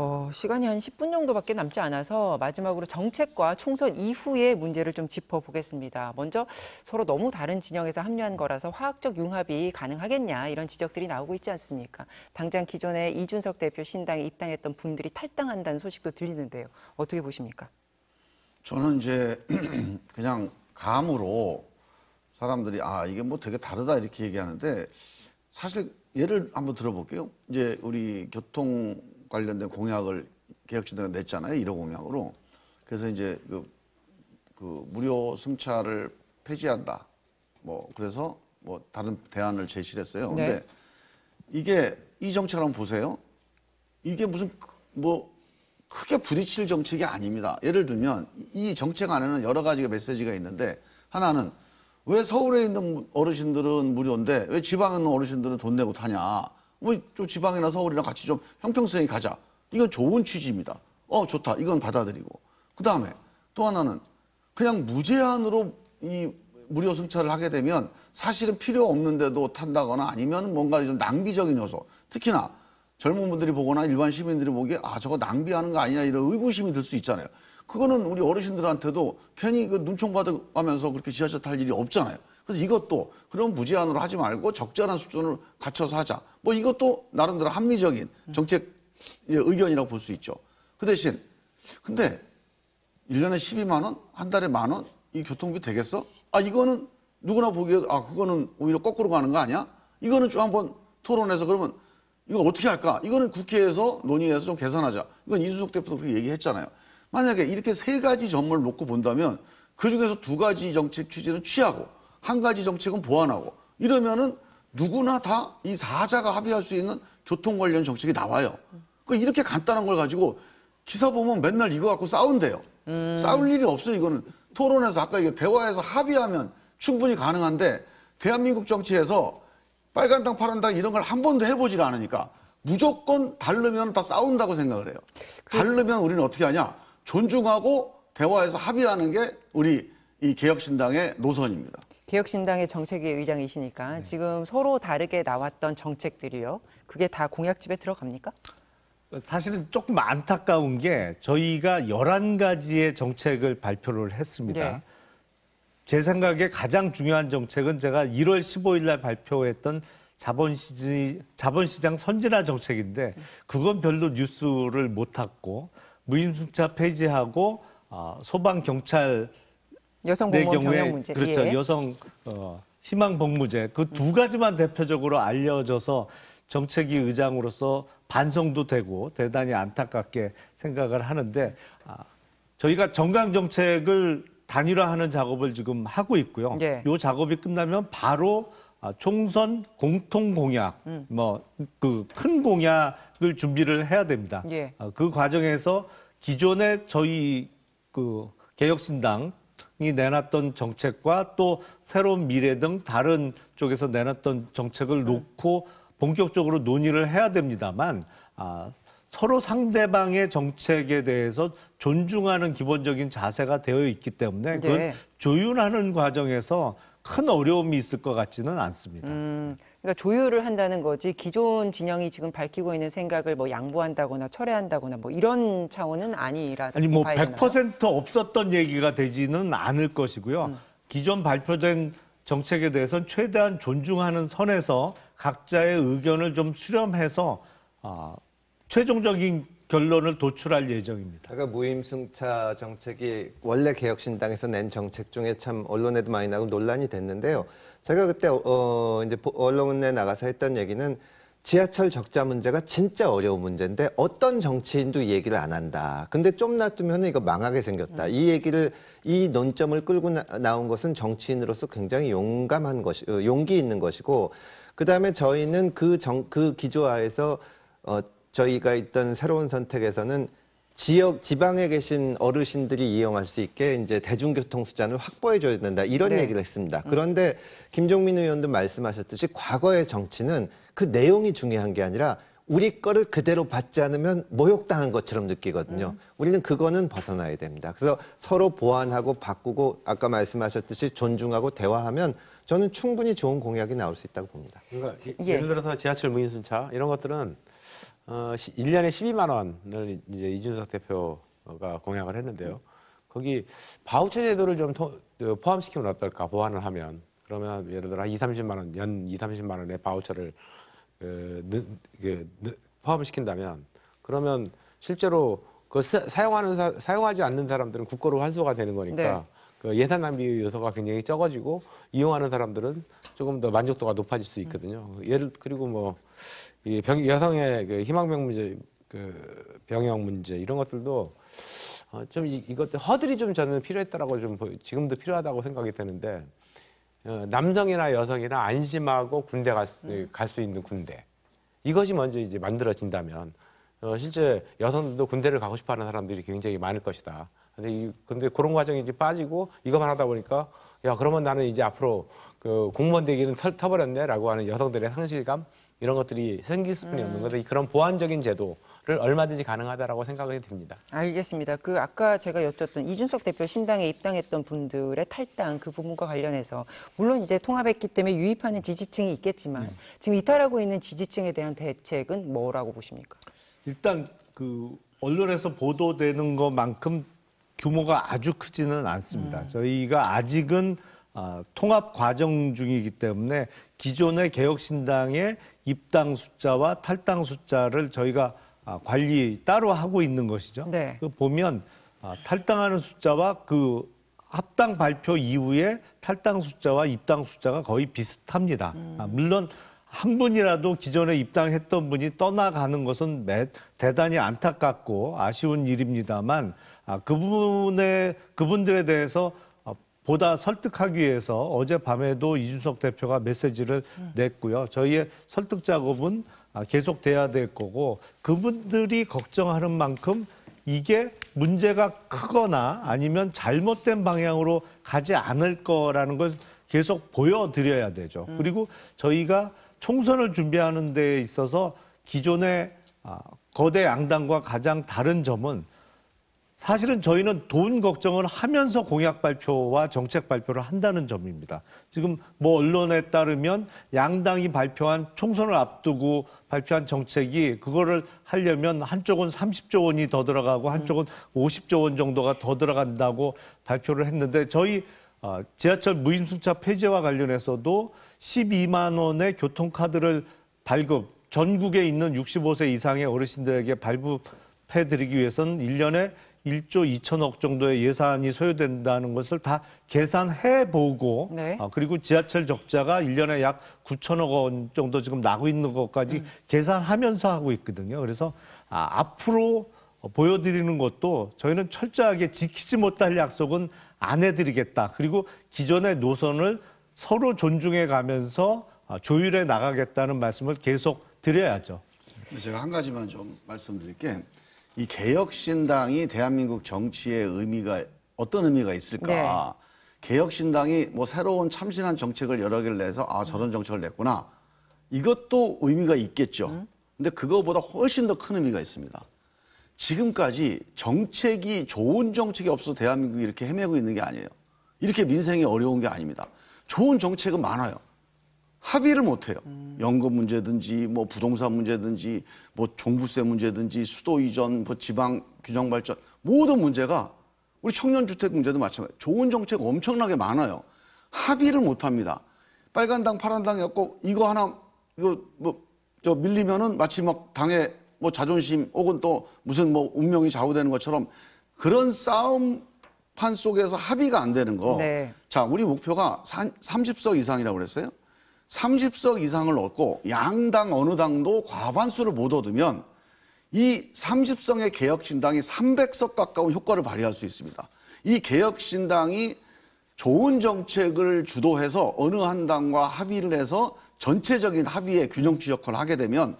어, 시간이 한 10분 정도밖에 남지 않아서 마지막으로 정책과 총선 이후의 문제를 좀 짚어보겠습니다. 먼저 서로 너무 다른 진영에서 합류한 거라서 화학적 융합이 가능하겠냐 이런 지적들이 나오고 있지 않습니까? 당장 기존에 이준석 대표 신당에 입당했던 분들이 탈당한다는 소식도 들리는데요. 어떻게 보십니까? 저는 이제 그냥 감으로 사람들이 아 이게 뭐 되게 다르다 이렇게 얘기하는데 사실 예를 한번 들어볼게요. 이제 우리 교통 관련된 공약을 개혁신당에 냈잖아요. 1호 공약으로. 그래서 이제 그, 그 무료 승차를 폐지한다. 뭐 그래서 뭐 다른 대안을 제시했어요. 네. 근데 네. 이게 이 정책 한번 보세요. 이게 무슨 뭐 크게 부딪힐 정책이 아닙니다. 예를 들면 이 정책 안에는 여러 가지 메시지가 있는데 하나는 왜 서울에 있는 어르신들은 무료인데 왜 지방에 있는 어르신들은 돈 내고 타냐. 뭐좀 지방이나 서울이랑 같이 좀 형평성이 가자. 이건 좋은 취지입니다. 어 좋다. 이건 받아들이고 그 다음에 또 하나는 그냥 무제한으로 이 무료 승차를 하게 되면 사실은 필요 없는데도 탄다거나 아니면 뭔가 좀 낭비적인 요소 특히나 젊은 분들이 보거나 일반 시민들이 보기에 아 저거 낭비하는 거 아니냐 이런 의구심이 들 수 있잖아요. 그거는 우리 어르신들한테도 괜히 그 눈총 받으면서 그렇게 지하철 탈 일이 없잖아요. 그래서 이것도 그런 무제한으로 하지 말고 적절한 수준을 갖춰서 하자. 뭐 이것도 나름대로 합리적인 정책 의견이라고 볼 수 있죠. 그 대신 근데 1년에 12만 원, 한 달에 만 원, 이 교통비 되겠어? 아 이거는 누구나 보기에 아 그거는 오히려 거꾸로 가는 거 아니야? 이거는 좀 한번 토론해서 그러면 이거 어떻게 할까? 이거는 국회에서 논의해서 좀 계산하자. 이건 이준석 대표도 그렇게 얘기했잖아요. 만약에 이렇게 세 가지 점을 놓고 본다면 그 중에서 두 가지 정책 취지는 취하고 한 가지 정책은 보완하고 이러면은 누구나 다 이 사자가 합의할 수 있는 교통 관련 정책이 나와요. 그 이렇게 간단한 걸 가지고 기사 보면 맨날 이거 갖고 싸운대요. 음. 싸울 일이 없어요. 이거는 토론에서 아까 이거 대화에서 합의하면 충분히 가능한데 대한민국 정치에서 빨간당 파란당 이런 걸 한 번도 해보질 않으니까 무조건 다르면 다 싸운다고 생각을 해요. 그 다르면 우리는 어떻게 하냐? 존중하고 대화에서 합의하는 게 우리 이 개혁신당의 노선입니다. 개혁신당의 정책위 의장이시니까 네. 지금 서로 다르게 나왔던 정책들이요. 그게 다 공약집에 들어갑니까? 사실은 조금 안타까운 게 저희가 1 1 가지의 정책을 발표를 했습니다. 네. 제 생각에 가장 중요한 정책은 제가 1월 15일 날 발표했던 자본시지, 자본시장 선진화 정책인데 그건 별로 뉴스를 못 탔고 무임승차 폐지하고 어, 소방 경찰 여성 공무원 경우에, 문제. 그렇죠. 예. 여성 어, 희망 복무제 그 두 가지만 대표적으로 알려져서 정책위 의장으로서 반성도 되고 대단히 안타깝게 생각을 하는데 아, 저희가 정강 정책을 단일화하는 작업을 지금 하고 있고요. 예. 작업이 끝나면 바로 아, 총선 공통 공약, 음. 뭐그 큰 공약을 준비를 해야 됩니다. 예. 아, 그 과정에서 기존에 저희 그 개혁신당 민주당이 내놨던 정책과 또 새로운 미래 등 다른 쪽에서 내놨던 정책을 네. 놓고 본격적으로 논의를 해야 됩니다만 아, 서로 상대방의 정책에 대해서 존중하는 기본적인 자세가 되어 있기 때문에 그건 네. 조율하는 과정에서 큰 어려움이 있을 것 같지는 않습니다. 음. 그러니까 조율을 한다는 거지 기존 진영이 지금 밝히고 있는 생각을 뭐 양보한다거나 철회한다거나 뭐 이런 차원은 아니라 아니 뭐 100% 없었던 얘기가 되지는 않을 것이고요. 음. 기존 발표된 정책에 대해서는 최대한 존중하는 선에서 각자의 의견을 좀 수렴해서 아, 최종적인 결론을 도출할 예정입니다. 그러니까 무임승차 정책이 원래 개혁신당에서 낸 정책 중에 참 언론에도 많이 나고 논란이 됐는데요. 제가 그때 어 이제 언론에 나가서 했던 얘기는 지하철 적자 문제가 진짜 어려운 문제인데 어떤 정치인도 얘기를 안 한다. 근데 좀 놔두면 이거 망하게 생겼다. 이 얘기를 이 논점을 끌고 나, 온 것은 정치인으로서 굉장히 용감한 것이 어, 용기 있는 것이고 그다음에 저희는 그 정그 그 기조하에서 어 저희가 있던 새로운 선택에서는 지역 지방에 계신 어르신들이 이용할 수 있게 이제 대중교통 수단을 확보해 줘야 된다 이런 네. 얘기를 했습니다. 음. 그런데 김종민 의원도 말씀하셨듯이 과거의 정치는 그 내용이 중요한 게 아니라 우리 거를 그대로 받지 않으면 모욕당한 것처럼 느끼거든요. 음. 우리는 그거는 벗어나야 됩니다. 그래서 서로 보완하고 바꾸고 아까 말씀하셨듯이 존중하고 대화하면 저는 충분히 좋은 공약이 나올 수 있다고 봅니다. 그러니까 예. 예를 들어서 지하철 무인순차 이런 것들은 어, 1년에 12만 원을 이제 이준석 대표가 공약을 했는데요. 거기 바우처 제도를 좀 어, 포함시키면 어떨까 보완을 하면 그러면 예를 들어 2, 30만 원, 연 2, 30만 원의 바우처를 어, 그, 그, 그, 포함시킨다면 그러면 실제로 그 사용하는 사, 용하지 않는 사람들은 국고로 환수가 되는 거니까 네. 그 예산 낭비 요소가 굉장히 적어지고 이용하는 사람들은 조금 더 만족도가 높아질 수 있거든요. 예를 그리고 뭐이 여성의 그 희망병 문제, 그 병역 문제 이런 것들도 어, 좀 이, 이것 허들이 좀 저는 필요했다라고 좀 지금도 필요하다고 생각이 되는데 어, 남성이나 여성이나 안심하고 군대 갈수 갈수 있는 군대 이것이 먼저 이제 만들어진다면 어, 실제 여성들도 군대를 가고 싶어하는 사람들이 굉장히 많을 것이다. 근데 이, 근데 그런 과정이 이제 빠지고 이것만 하다 보니까 야 그러면 나는 이제 앞으로 그 공무원 되기는 털, 터버렸네라고 하는 여성들의 상실감 이런 것들이 생길 수뿐이 없는 음. 거죠. 그런 보완적인 제도를 얼마든지 가능하다라고 생각이 됩니다. 알겠습니다. 그 아까 제가 여쭸던 이준석 대표 신당에 입당했던 분들의 탈당 그 부분과 관련해서 물론 이제 통합했기 때문에 유입하는 지지층이 있겠지만 네. 지금 이탈하고 있는 지지층에 대한 대책은 뭐라고 보십니까? 일단 그 언론에서 보도되는 것만큼 규모가 아주 크지는 않습니다. 음. 저희가 아직은 어, 통합 과정 중이기 때문에 기존의 개혁신당의 입당 숫자와 탈당 숫자를 저희가 아, 관리 따로 하고 있는 것이죠. 네. 그 보면 아, 탈당하는 숫자와 그 합당 발표 이후에 탈당 숫자와 입당 숫자가 거의 비슷합니다. 음. 물론 한 분이라도 기존에 입당했던 분이 떠나가는 것은 매, 대단히 안타깝고 아쉬운 일입니다만 아, 그분의 그분들에 대해서 어, 보다 설득하기 위해서 어젯밤에도 이준석 대표가 메시지를 음. 냈고요. 저희의 설득 작업은 아, 계속돼야 될 거고 그분들이 걱정하는 만큼 이게 문제가 크거나 아니면 잘못된 방향으로 가지 않을 거라는 걸 계속 보여드려야 되죠. 음. 그리고 저희가 총선을 준비하는 데 있어서 기존의 아, 거대 양당과 가장 다른 점은 사실은 저희는 돈 걱정을 하면서 공약 발표와 정책 발표를 한다는 점입니다. 지금 뭐 언론에 따르면 양당이 발표한 총선을 앞두고 발표한 정책이 그거를 하려면 한쪽은 30조 원이 더 들어가고 한쪽은 50조 원 정도가 더 들어간다고 발표를 했는데 저희 아, 지하철 무임승차 폐지와 관련해서도 12만 원의 교통카드를 발급, 전국에 있는 65세 이상의 어르신들에게 발급해드리기 위해서는 1년에 1조 2천억 정도의 예산이 소요된다는 것을 다 계산해보고 네. 아, 그리고 지하철 적자가 1년에 약 9천억 원 정도 지금 나고 있는 것까지 음. 계산하면서 하고 있거든요. 그래서 아, 앞으로 보여드리는 것도 저희는 철저하게 지키지 못할 약속은 안 해드리겠다. 그리고 기존의 노선을 서로 존중해 가면서 아, 조율해 나가겠다는 말씀을 계속 드려야죠. 제가 한 가지만 좀 말씀드릴게. 이 개혁신당이 대한민국 정치의 의미가 어떤 의미가 있을까? 네. 개혁신당이 뭐 새로운 참신한 정책을 여러 개를 내서 아 저런 정책을 냈구나 이것도 의미가 있겠죠. 음. 근데 그거보다 훨씬 더 큰 의미가 있습니다. 지금까지 정책이 좋은 정책이 없어서 대한민국이 이렇게 헤매고 있는 게 아니에요. 이렇게 민생이 어려운 게 아닙니다. 좋은 정책은 많아요. 합의를 못 해요. 연금 문제든지 뭐 부동산 문제든지 뭐 종부세 문제든지 수도 이전 뭐 지방 균형 발전 모든 문제가 우리 청년 주택 문제도 마찬가지. 좋은 정책 엄청나게 많아요. 합의를 못 합니다. 빨간 당, 파란 당이었고 이거 하나 이거 뭐 저 밀리면은 마치 막당의 뭐 자존심 혹은 또 무슨 뭐 운명이 좌우되는 것처럼 그런 싸움 판 속에서 합의가 안 되는 거. 네. 자, 우리 목표가 30석 이상이라고 그랬어요. 30석 이상을 얻고 양당 어느 당도 과반수를 못 얻으면 이 30석의 개혁신당이 300석 가까운 효과를 발휘할 수 있습니다. 이 개혁신당이 좋은 정책을 주도해서 어느 한 당과 합의를 해서 전체적인 합의의 균형 추적을 하게 되면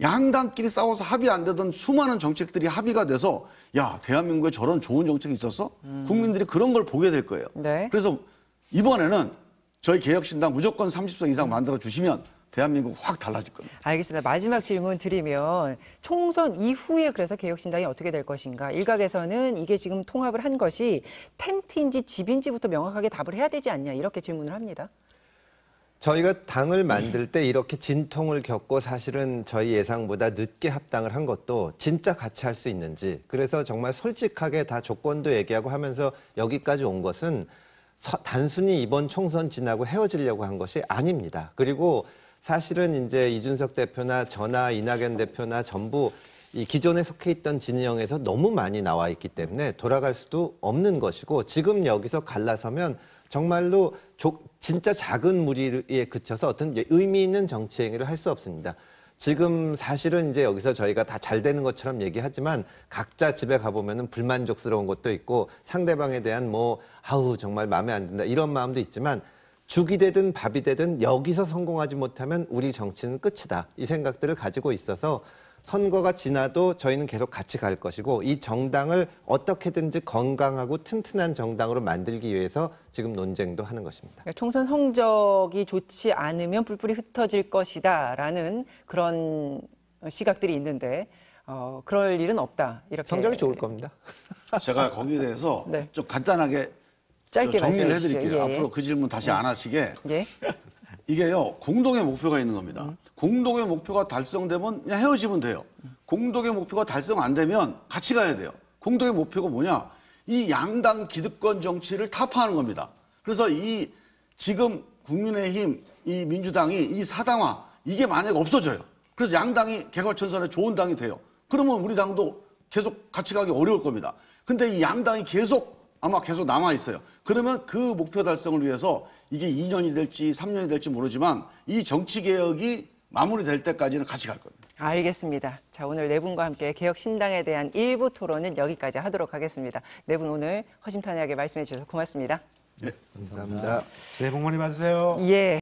양당끼리 싸워서 합의 안 되던 수많은 정책들이 합의가 돼서 야 대한민국에 저런 좋은 정책이 있었어? 음. 국민들이 그런 걸 보게 될 거예요. 네. 그래서 이번에는 저희 개혁신당 무조건 30석 이상 만들어 주시면 대한민국 확 달라질 겁니다. 알겠습니다. 마지막 질문 드리면 총선 이후에 그래서 개혁신당이 어떻게 될 것인가? 일각에서는 이게 지금 통합을 한 것이 텐트인지 집인지부터 명확하게 답을 해야 되지 않냐 이렇게 질문을 합니다. 저희가 당을 네. 만들 때 이렇게 진통을 겪고 사실은 저희 예상보다 늦게 합당을 한 것도 진짜 같이 할 수 있는지 그래서 정말 솔직하게 다 조건도 얘기하고 하면서 여기까지 온 것은 단순히 이번 총선 지나고 헤어지려고 한 것이 아닙니다. 그리고 사실은 이제 이준석 대표나 저나 이낙연 대표나 전부 이 기존에 속해 있던 진영에서 너무 많이 나와 있기 때문에 돌아갈 수도 없는 것이고 지금 여기서 갈라서면 정말로 진짜 작은 무리에 그쳐서 어떤 의미 있는 정치 행위를 할 수 없습니다. 지금 사실은 이제 여기서 저희가 다 잘 되는 것처럼 얘기하지만 각자 집에 가보면 불만족스러운 것도 있고 상대방에 대한 뭐 아우 정말 마음에 안 든다 이런 마음도 있지만 죽이 되든 밥이 되든 여기서 성공하지 못하면 우리 정치는 끝이다 이 생각들을 가지고 있어서 선거가 지나도 저희는 계속 같이 갈 것이고 이 정당을 어떻게든지 건강하고 튼튼한 정당으로 만들기 위해서 지금 논쟁도 하는 것입니다. 그러니까 총선 성적이 좋지 않으면 불불이 흩어질 것이다라는 그런 시각들이 있는데 어, 그럴 일은 없다. 이렇게 성적이 좋을 겁니다. 제가 거기에 대해서 네. 좀 간단하게 짧게 정리를 해드릴게요 예, 예, 앞으로 그 질문 다시 예. 안 하시게 예. 이게요 공동의 목표가 있는 겁니다. 음. 공동의 목표가 달성되면 그냥 헤어지면 돼요. 음. 공동의 목표가 달성 안 되면 같이 가야 돼요. 공동의 목표가 뭐냐? 이 양당 기득권 정치를 타파하는 겁니다. 그래서 이 지금 국민의힘 이 민주당이 이 사당화 이게 만약 없어져요. 그래서 양당이 개발천선에 좋은 당이 돼요. 그러면 우리 당도 계속 같이 가기 어려울 겁니다. 근데 이 양당이 계속 아마 계속 남아 있어요. 그러면 그 목표 달성을 위해서 이게 2년이 될지 3년이 될지 모르지만 이 정치 개혁이 마무리될 때까지는 같이 갈 겁니다. 알겠습니다. 자, 오늘 네 분과 함께 개혁 신당에 대한 일부 토론은 여기까지 하도록 하겠습니다. 네 분 오늘 허심탄회하게 말씀해 주셔서 고맙습니다. 네, 감사합니다. 새해 복 많이 받으세요. 예.